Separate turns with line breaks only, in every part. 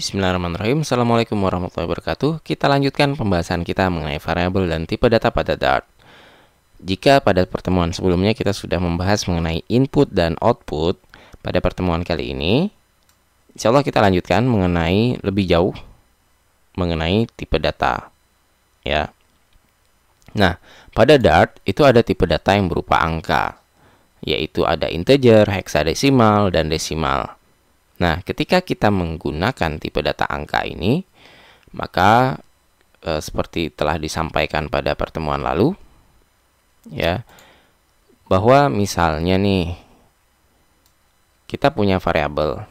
Bismillahirrahmanirrahim. Assalamualaikum warahmatullahi wabarakatuh. Kita lanjutkan pembahasan kita mengenai variabel dan tipe data pada Dart. Jika pada pertemuan sebelumnya kita sudah membahas mengenai input dan output, pada pertemuan kali ini insya Allah kita lanjutkan mengenai lebih jauh mengenai tipe data. Ya. Nah, pada Dart itu ada tipe data yang berupa angka, yaitu ada integer, heksadesimal, dan desimal. Nah, ketika kita menggunakan tipe data angka ini, maka e, seperti telah disampaikan pada pertemuan lalu, ya, bahwa misalnya nih kita punya variabel,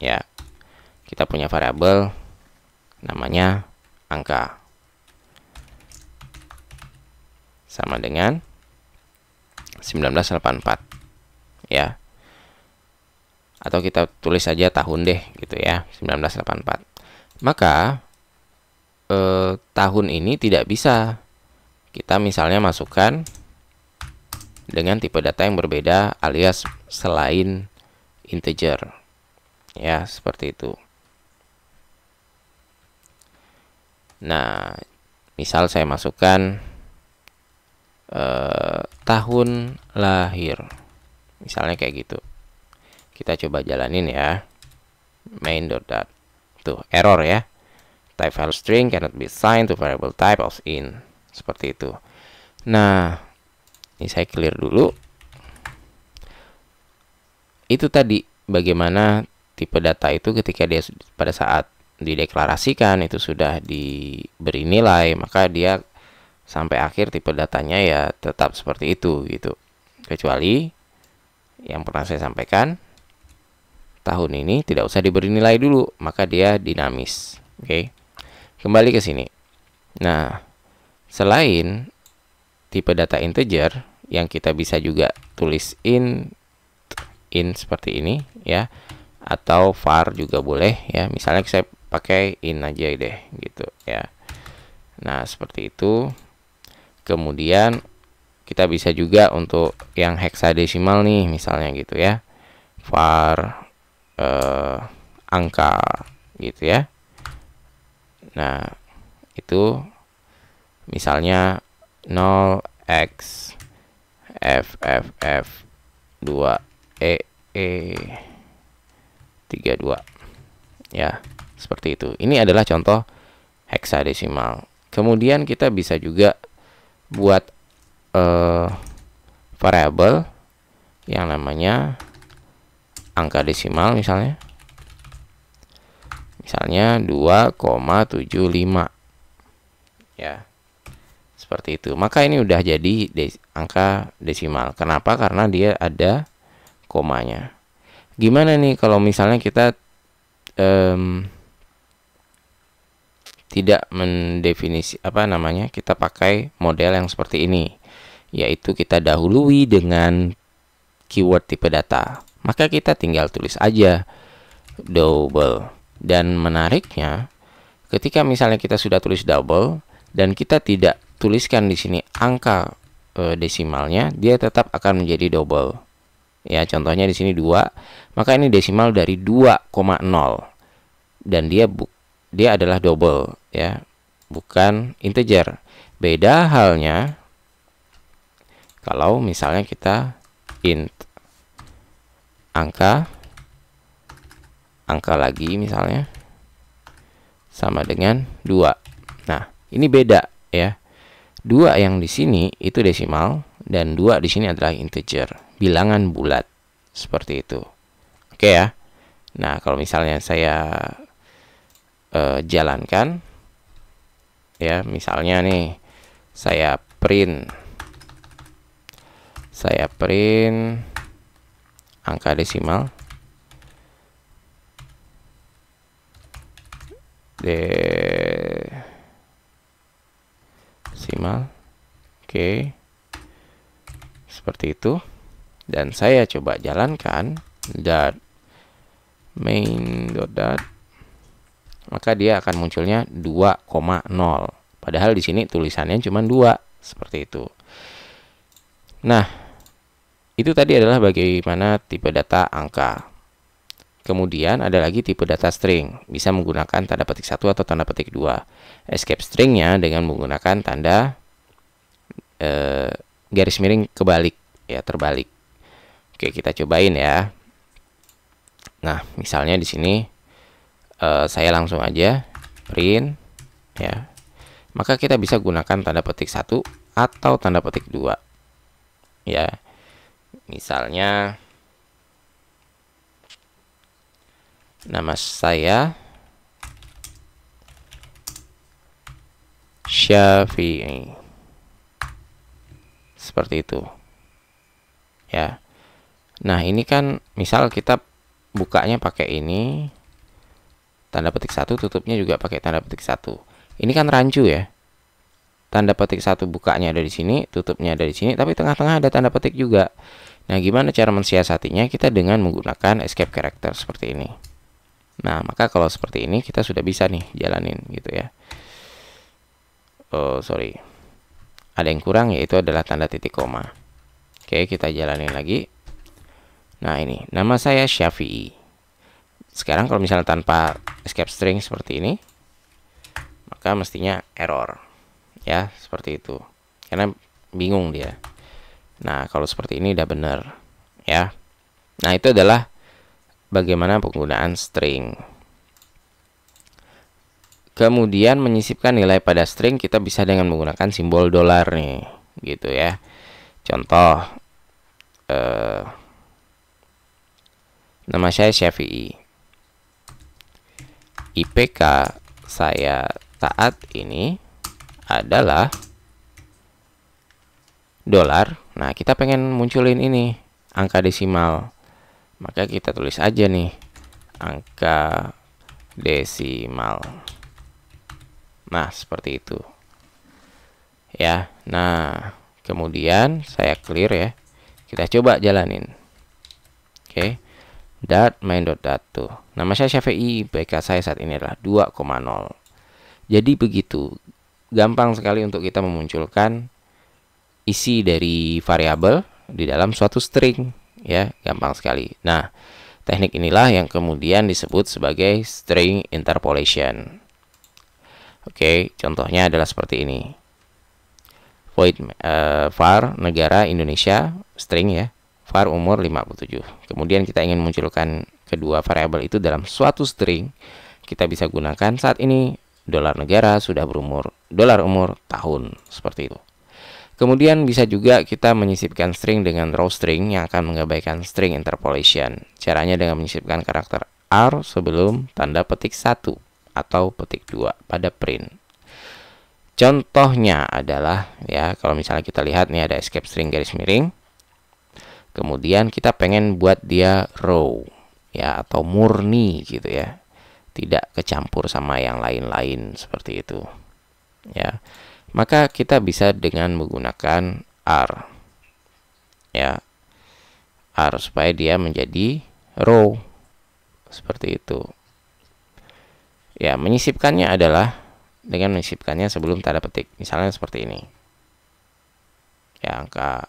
ya, kita punya variabel namanya angka sama dengan 1984 ya atau kita tulis saja tahun deh gitu ya 1984 maka eh, tahun ini tidak bisa kita misalnya masukkan dengan tipe data yang berbeda alias selain integer ya seperti itu nah misal saya masukkan eh, tahun lahir misalnya kayak gitu kita coba jalanin ya. Main dot Tuh, error ya. Type file string cannot be signed to variable type of in. Seperti itu. Nah, ini saya clear dulu. Itu tadi bagaimana tipe data itu ketika dia pada saat dideklarasikan itu sudah diberi nilai, maka dia sampai akhir tipe datanya ya tetap seperti itu gitu. Kecuali yang pernah saya sampaikan tahun ini tidak usah diberi nilai dulu, maka dia dinamis. Oke. Okay? Kembali ke sini. Nah, selain tipe data integer yang kita bisa juga tulis in in seperti ini ya atau var juga boleh ya. Misalnya saya pakai in aja deh gitu ya. Nah, seperti itu. Kemudian kita bisa juga untuk yang heksadesimal nih misalnya gitu ya. var uh, angka gitu ya. Nah, itu misalnya 0x f f f 2 e e 32 ya seperti itu ini adalah contoh heksadesimal kemudian kita bisa juga buat variable eh, variabel yang namanya angka desimal misalnya. Misalnya 2,75. Ya. Seperti itu. Maka ini udah jadi des angka desimal. Kenapa? Karena dia ada komanya. Gimana nih kalau misalnya kita um, tidak mendefinisi apa namanya? Kita pakai model yang seperti ini yaitu kita dahului dengan keyword tipe data maka kita tinggal tulis aja double. Dan menariknya, ketika misalnya kita sudah tulis double dan kita tidak tuliskan di sini angka e, desimalnya, dia tetap akan menjadi double. Ya, contohnya di sini 2, maka ini desimal dari 2,0 dan dia bu dia adalah double ya, bukan integer. Beda halnya kalau misalnya kita int angka angka lagi misalnya sama dengan 2. Nah, ini beda ya. 2 yang di sini itu desimal dan 2 di sini adalah integer, bilangan bulat. Seperti itu. Oke ya. Nah, kalau misalnya saya uh, jalankan ya, misalnya nih saya print saya print angka desimal desimal oke okay. seperti itu dan saya coba jalankan dot main dot dot maka dia akan munculnya 2,0 padahal di sini tulisannya cuma 2 seperti itu nah itu tadi adalah bagaimana tipe data angka. Kemudian ada lagi tipe data string, bisa menggunakan tanda petik satu atau tanda petik dua. Escape stringnya dengan menggunakan tanda e, garis miring kebalik, ya terbalik. Oke, kita cobain ya. Nah, misalnya di sini e, saya langsung aja print, ya maka kita bisa gunakan tanda petik satu atau tanda petik dua ya Misalnya nama saya Syafi'i. Seperti itu. Ya. Nah, ini kan misal kita bukanya pakai ini tanda petik satu tutupnya juga pakai tanda petik satu ini kan rancu ya tanda petik satu bukanya ada di sini tutupnya ada di sini tapi tengah-tengah ada tanda petik juga Nah, gimana cara mensiasatinya? Kita dengan menggunakan escape character seperti ini. Nah, maka kalau seperti ini kita sudah bisa nih jalanin gitu ya. Oh, sorry. Ada yang kurang yaitu adalah tanda titik koma. Oke, kita jalanin lagi. Nah, ini. Nama saya Syafi'i. Sekarang kalau misalnya tanpa escape string seperti ini, maka mestinya error. Ya, seperti itu. Karena bingung dia. Nah, kalau seperti ini udah benar ya. Nah, itu adalah bagaimana penggunaan string. Kemudian menyisipkan nilai pada string kita bisa dengan menggunakan simbol dolar nih, gitu ya. Contoh eh nama saya Syafi'i. IPK saya saat ini adalah dolar Nah, kita pengen munculin ini, angka desimal. Maka kita tulis aja nih, angka desimal. Nah, seperti itu. Ya, nah, kemudian saya clear ya. Kita coba jalanin. Oke. Okay dot main dot datu. Nama saya Syafi'i, BK saya saat ini adalah 2,0. Jadi begitu, gampang sekali untuk kita memunculkan isi dari variabel di dalam suatu string ya gampang sekali nah teknik inilah yang kemudian disebut sebagai string interpolation oke contohnya adalah seperti ini void uh, var negara Indonesia string ya var umur 57 kemudian kita ingin munculkan kedua variabel itu dalam suatu string kita bisa gunakan saat ini dolar negara sudah berumur dolar umur tahun seperti itu Kemudian bisa juga kita menyisipkan string dengan row string yang akan mengabaikan string interpolation. Caranya dengan menyisipkan karakter R sebelum tanda petik 1 atau petik 2 pada print. Contohnya adalah ya kalau misalnya kita lihat nih ada escape string garis miring. Kemudian kita pengen buat dia row ya atau murni gitu ya. Tidak kecampur sama yang lain-lain seperti itu. Ya maka kita bisa dengan menggunakan R ya R supaya dia menjadi row seperti itu ya menyisipkannya adalah dengan menyisipkannya sebelum tanda petik misalnya seperti ini ya angka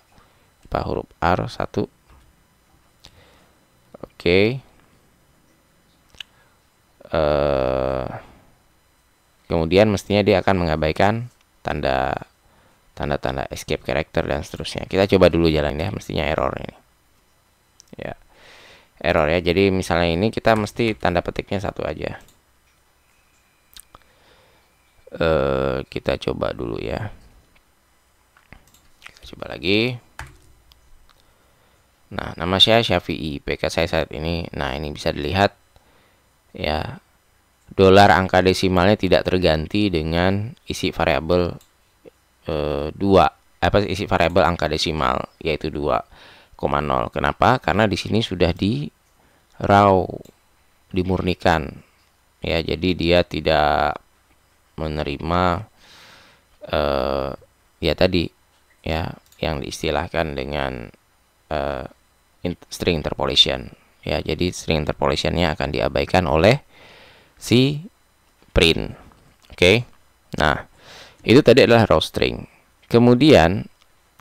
apa huruf R 1 oke okay. Uh, eh, kemudian mestinya dia akan mengabaikan tanda tanda-tanda escape character dan seterusnya. Kita coba dulu jalan ya, mestinya error ini. Ya. Error ya. Jadi misalnya ini kita mesti tanda petiknya satu aja. Uh, kita coba dulu ya. Kita coba lagi. Nah, nama saya Syafi'i. PK saya saat ini. Nah, ini bisa dilihat ya dolar angka desimalnya tidak terganti dengan isi variabel e, 2 apa isi variabel angka desimal yaitu 2,0. Kenapa? Karena di sini sudah di raw dimurnikan. Ya, jadi dia tidak menerima eh ya tadi ya yang diistilahkan dengan eh, string interpolation. Ya, jadi string interpolationnya akan diabaikan oleh si print. Oke. Nah, itu tadi adalah raw string. Kemudian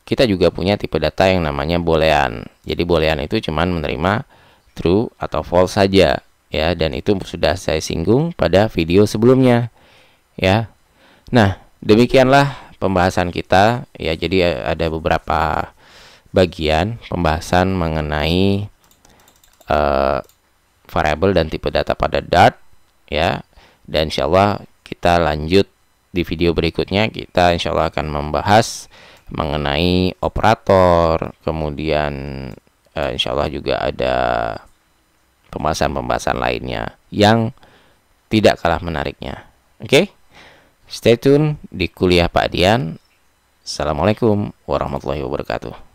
kita juga punya tipe data yang namanya boolean. Jadi boolean itu cuman menerima true atau false saja ya dan itu sudah saya singgung pada video sebelumnya. Ya. Nah, demikianlah pembahasan kita ya jadi ada beberapa bagian pembahasan mengenai uh, variable dan tipe data pada Dart ya dan insya Allah kita lanjut di video berikutnya kita insya Allah akan membahas mengenai operator kemudian uh, eh, insya Allah juga ada pembahasan-pembahasan lainnya yang tidak kalah menariknya oke okay? stay tune di kuliah Pak Dian Assalamualaikum warahmatullahi wabarakatuh